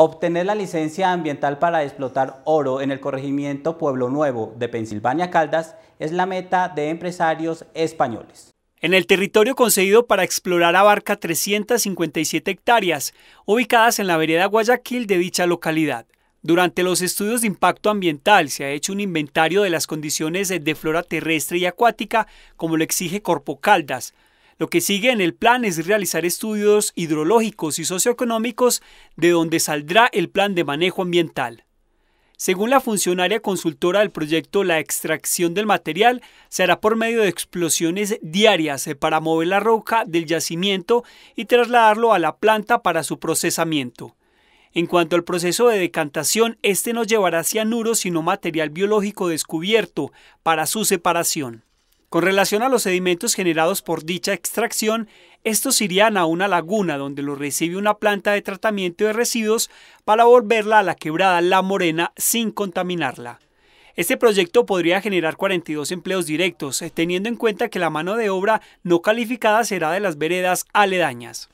obtener la licencia ambiental para explotar oro en el corregimiento Pueblo Nuevo de Pensilvania Caldas es la meta de empresarios españoles. En el territorio concedido para explorar abarca 357 hectáreas, ubicadas en la vereda Guayaquil de dicha localidad. Durante los estudios de impacto ambiental se ha hecho un inventario de las condiciones de flora terrestre y acuática, como lo exige Corpo Caldas, lo que sigue en el plan es realizar estudios hidrológicos y socioeconómicos de donde saldrá el plan de manejo ambiental. Según la funcionaria consultora del proyecto, la extracción del material se hará por medio de explosiones diarias para mover la roca del yacimiento y trasladarlo a la planta para su procesamiento. En cuanto al proceso de decantación, este no llevará cianuro sino material biológico descubierto para su separación. Con relación a los sedimentos generados por dicha extracción, estos irían a una laguna donde los recibe una planta de tratamiento de residuos para volverla a la quebrada La Morena sin contaminarla. Este proyecto podría generar 42 empleos directos, teniendo en cuenta que la mano de obra no calificada será de las veredas aledañas.